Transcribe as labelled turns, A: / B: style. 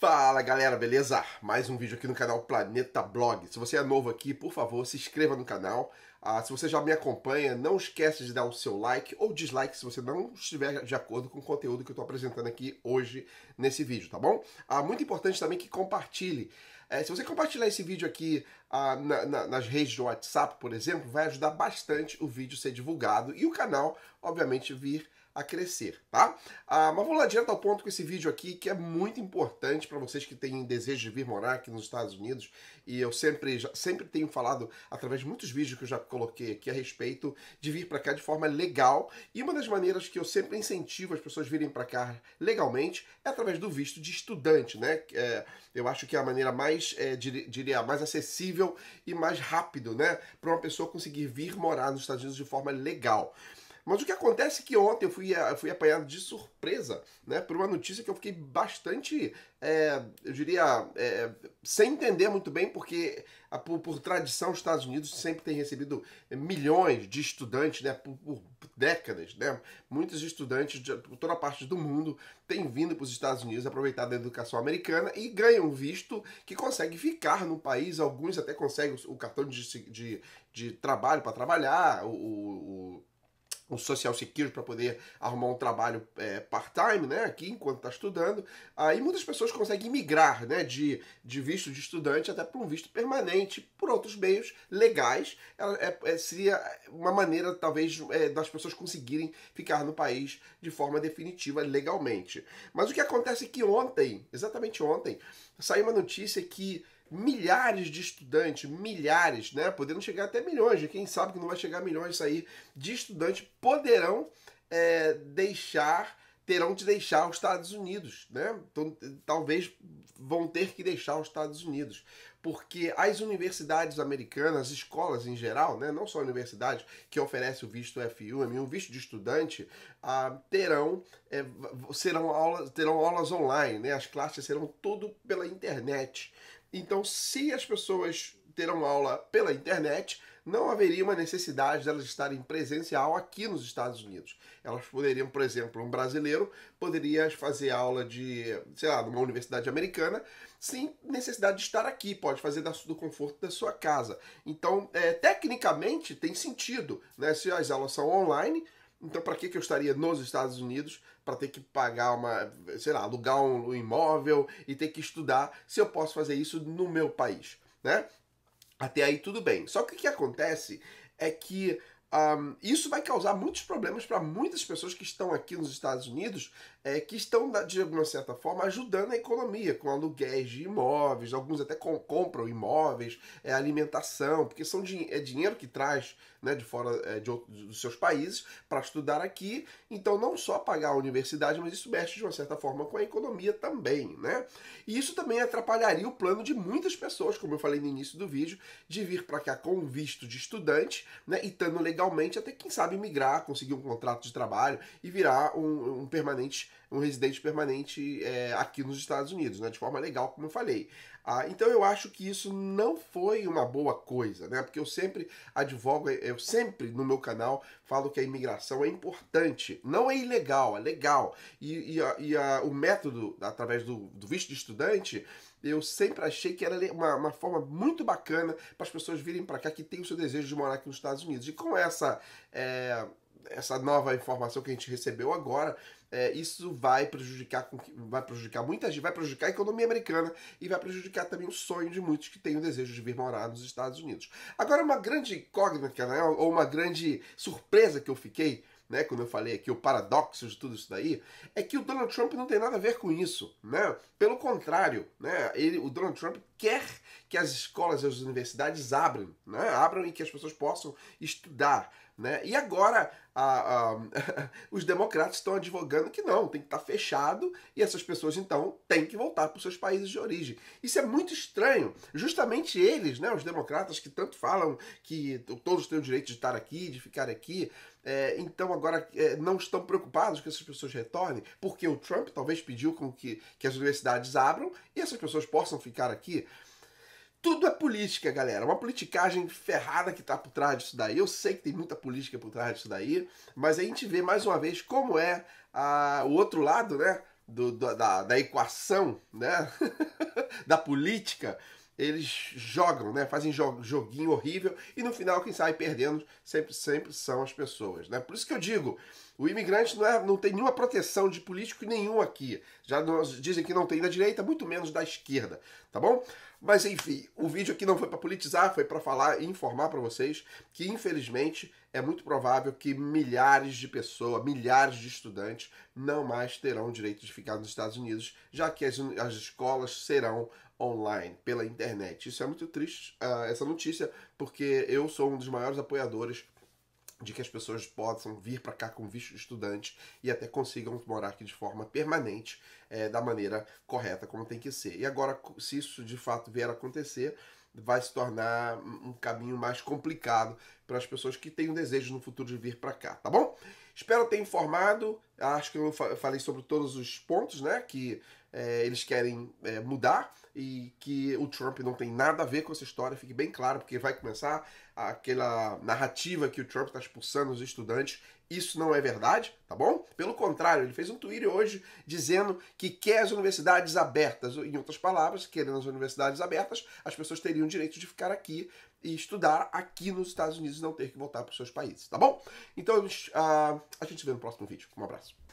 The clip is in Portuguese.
A: Fala galera, beleza? Mais um vídeo aqui no canal Planeta Blog. Se você é novo aqui, por favor, se inscreva no canal, ah, se você já me acompanha, não esquece de dar o seu like ou dislike se você não estiver de acordo com o conteúdo que eu estou apresentando aqui hoje nesse vídeo, tá bom? Ah, muito importante também que compartilhe. É, se você compartilhar esse vídeo aqui ah, na, na, nas redes do WhatsApp, por exemplo, vai ajudar bastante o vídeo ser divulgado e o canal, obviamente, vir a crescer, tá? Ah, mas vamos lá direto ao ponto com esse vídeo aqui, que é muito importante para vocês que têm desejo de vir morar aqui nos Estados Unidos. E eu sempre, já, sempre tenho falado, através de muitos vídeos que eu já coloquei aqui a respeito de vir para cá de forma legal. E uma das maneiras que eu sempre incentivo as pessoas virem para cá legalmente é através do visto de estudante, né? É, eu acho que é a maneira mais, é, diria, mais acessível e mais rápido, né? Para uma pessoa conseguir vir morar nos Estados Unidos de forma legal. Mas o que acontece é que ontem eu fui, eh, eu fui apanhado de surpresa né, por uma notícia que eu fiquei bastante, é, eu diria, é, sem entender muito bem, porque a, por, por, tradição os Estados Unidos sempre tem recebido milhões de estudantes né, por, por décadas. Né? Muitos estudantes de toda toda parte do mundo têm vindo para os Estados Unidos aproveitar da educação americana e ganham visto que consegue ficar no país. Alguns até conseguem o cartão de, de, de trabalho para trabalhar, o, o o Social Security para poder arrumar um trabalho é, part-time, né, aqui enquanto está estudando. Aí muitas pessoas conseguem migrar, né, de, de visto de estudante até para um visto permanente por outros meios legais. É, é, é seria uma maneira talvez é, das pessoas conseguirem ficar no país de forma definitiva legalmente. Mas o que acontece é que ontem, exatamente ontem, saiu uma notícia que milhares de estudantes, milhares, né? Podendo chegar até milhões, e quem sabe que não vai chegar a milhões aí, de estudantes poderão é, deixar, terão de deixar os Estados Unidos, né? Então, talvez vão ter que deixar os Estados Unidos, porque as universidades americanas, escolas em geral, né? Não só universidades que oferecem o visto F1, o visto de estudante, ah, terão é, serão aulas, terão aulas online, né? As classes serão tudo pela internet. Então, se as pessoas terão aula pela internet, não haveria uma necessidade delas estarem presencial aqui nos Estados Unidos. Elas poderiam, por exemplo, um brasileiro poderia fazer aula de, sei lá, numa universidade americana, sem necessidade de estar aqui, pode fazer do conforto da sua casa. Então, é, tecnicamente, tem sentido, né? Se as aulas são online, então, para que, que eu estaria nos Estados Unidos para ter que pagar uma, sei lá, alugar um imóvel e ter que estudar se eu posso fazer isso no meu país, né? Até aí tudo bem. Só que o que acontece é que um, isso vai causar muitos problemas para muitas pessoas que estão aqui nos Estados Unidos, é, que estão, de alguma certa forma, ajudando a economia, com aluguéis de imóveis, alguns até com, compram imóveis, é, alimentação, porque são, é dinheiro que traz né, de fora é, de outro, dos seus países para estudar aqui. Então, não só pagar a universidade, mas isso mexe de uma certa forma com a economia também. Né? E isso também atrapalharia o plano de muitas pessoas, como eu falei no início do vídeo, de vir para cá com visto de estudante né, e estando legalmente, até quem sabe migrar, conseguir um contrato de trabalho e virar um, um permanente um residente permanente é, aqui nos Estados Unidos, né, de forma legal, como eu falei. Ah, então eu acho que isso não foi uma boa coisa, né? Porque eu sempre advogo eu sempre no meu canal falo que a imigração é importante, não é ilegal, é legal. E, e, a, e a, o método, através do, do, visto de estudante, eu sempre achei que era uma, uma forma muito bacana para as pessoas virem para cá que tem o seu desejo de morar aqui nos Estados Unidos. E com essa. É, essa nova informação que a gente recebeu agora, é, isso vai prejudicar, vai prejudicar muita gente, vai prejudicar a economia americana e vai prejudicar também o sonho de muitos que têm o desejo de vir morar nos Estados Unidos. Agora, uma grande incógnita, né, ou uma grande surpresa que eu fiquei, né, como eu falei aqui, o paradoxo de tudo isso daí, é que o Donald Trump não tem nada a ver com isso, né? Pelo contrário, né, ele, o Donald Trump quer que as escolas e as universidades abram, né, abram e que as pessoas possam estudar. Né? E agora a, a, os democratas estão advogando que não, tem que estar tá fechado e essas pessoas então têm que voltar para os seus países de origem. Isso é muito estranho. Justamente eles, né, os democratas que tanto falam que todos têm o direito de estar aqui, de ficar aqui, é, então agora é, não estão preocupados que essas pessoas retornem, porque o Trump talvez pediu com que, que as universidades abram e essas pessoas possam ficar aqui tudo é política, galera. Uma politicagem ferrada que tá por trás disso daí. Eu sei que tem muita política por trás disso daí, mas a gente vê mais uma vez como é a, o outro lado, né? Do, do, da, da equação, né? da política eles jogam, né? Fazem joguinho horrível e no final quem sai perdendo sempre, sempre são as pessoas, né? Por isso que eu digo, o imigrante não, é, não tem nenhuma proteção de político nenhum aqui. Já dizem que não tem da direita, muito menos da esquerda, tá bom? Mas enfim, o vídeo aqui não foi para politizar, foi para falar e informar para vocês que infelizmente é muito provável que milhares de pessoas, milhares de estudantes não mais terão direito de ficar nos Estados Unidos, já que as, as escolas serão online, pela internet. Isso é muito triste, uh, essa notícia, porque eu sou um dos maiores apoiadores de que as pessoas possam vir para cá com visto de estudante e até consigam morar aqui de forma permanente, é, da maneira correta, como tem que ser. E agora, se isso de fato vier a acontecer, vai se tornar um caminho mais complicado para as pessoas que têm o um desejo no futuro de vir para cá, tá bom? Espero ter informado, acho que eu falei sobre todos os pontos né, que é, eles querem é, mudar e que o Trump não tem nada a ver com essa história, fique bem claro, porque vai começar aquela narrativa que o Trump está expulsando os estudantes. Isso não é verdade, tá bom? Pelo contrário, ele fez um tweet hoje dizendo que quer as universidades abertas. Em outras palavras, querendo as universidades abertas, as pessoas teriam o direito de ficar aqui e estudar aqui nos Estados Unidos e não ter que voltar para os seus países, tá bom? Então a gente ah, se vê no próximo vídeo. Um abraço.